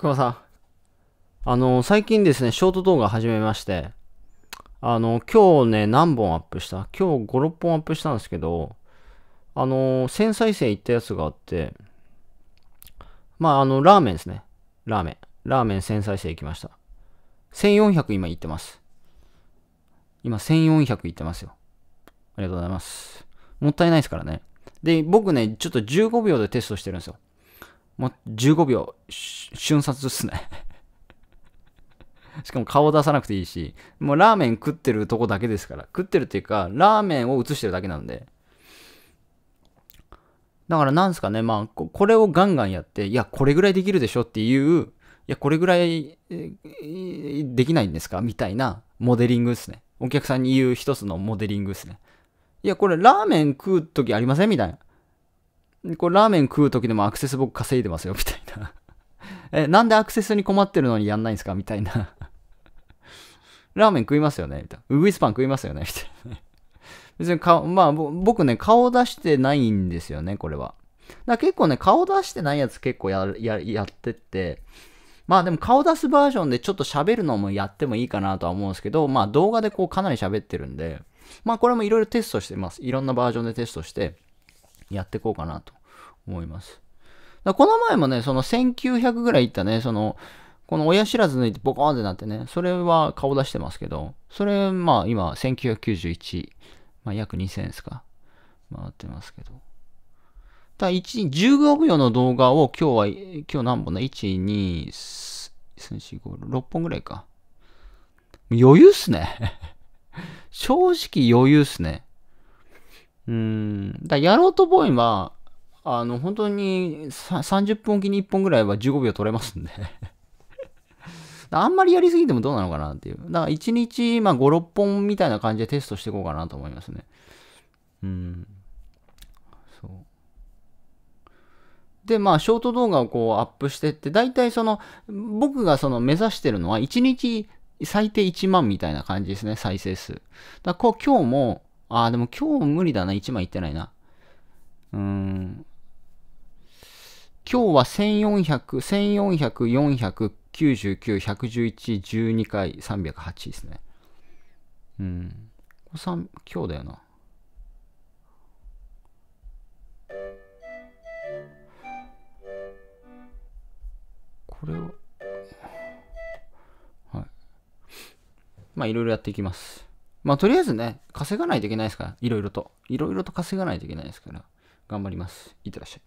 熊さん。あの、最近ですね、ショート動画始めまして、あの、今日ね、何本アップした今日5、6本アップしたんですけど、あの、1000再生いったやつがあって、まあ、あの、ラーメンですね。ラーメン。ラーメン1000再生いきました。1400今いってます。今1400いってますよ。ありがとうございます。もったいないですからね。で、僕ね、ちょっと15秒でテストしてるんですよ。もう15秒、瞬殺っすね しかも顔出さなくていいし、もうラーメン食ってるとこだけですから。食ってるっていうか、ラーメンを映してるだけなんで。だからなんすかね、まあ、これをガンガンやって、いや、これぐらいできるでしょっていう、いや、これぐらいできないんですかみたいなモデリングですね。お客さんに言う一つのモデリングですね。いや、これラーメン食う時ありませんみたいな。これラーメン食う時でもアクセス僕稼いでますよ、みたいな え、なんでアクセスに困ってるのにやんないんですかみたいな ラーメン食いますよねみたいな。ウグイスパン食いますよねみたいな。別に顔、まあ僕ね、顔出してないんですよね、これは。だ結構ね、顔出してないやつ結構やややってって、まあでも顔出すバージョンでちょっと喋るのもやってもいいかなとは思うんですけど、まあ動画でこうかなり喋ってるんで、まあこれもいろいろテストしてます。いろんなバージョンでテストして、やっていこうかなと思います。だこの前もね、その1900ぐらいいったね、その、この親知らず抜いてボコーンってなってね、それは顔出してますけど、それ、まあ今、1991、まあ約2000ですか。回ってますけど。ただ、1、15秒の動画を今日は、今日何本だ ?1、2、3、4、5、6本ぐらいか。余裕っすね 正直余裕っすね。うん。だやろうとボーイは、あの、本当に30分おきに1本ぐらいは15秒取れますんで あんまりやりすぎてもどうなのかなっていう。だから1日、まあ5、6本みたいな感じでテストしていこうかなと思いますね。うん。そう。で、まあ、ショート動画をこうアップしてって、大体その、僕がその目指してるのは1日最低1万みたいな感じですね、再生数。だから今日も、ああ、でも今日無理だな。1枚いってないな。うん。今日は1400、1400、499、111、12回、308ですね。うん。こ今日だよな。これを、はい。まあ、いろいろやっていきます。まあ、とりあえずね、稼がないといけないですから、いろいろと。いろいろと稼がないといけないですから、頑張ります。いってらっしゃい。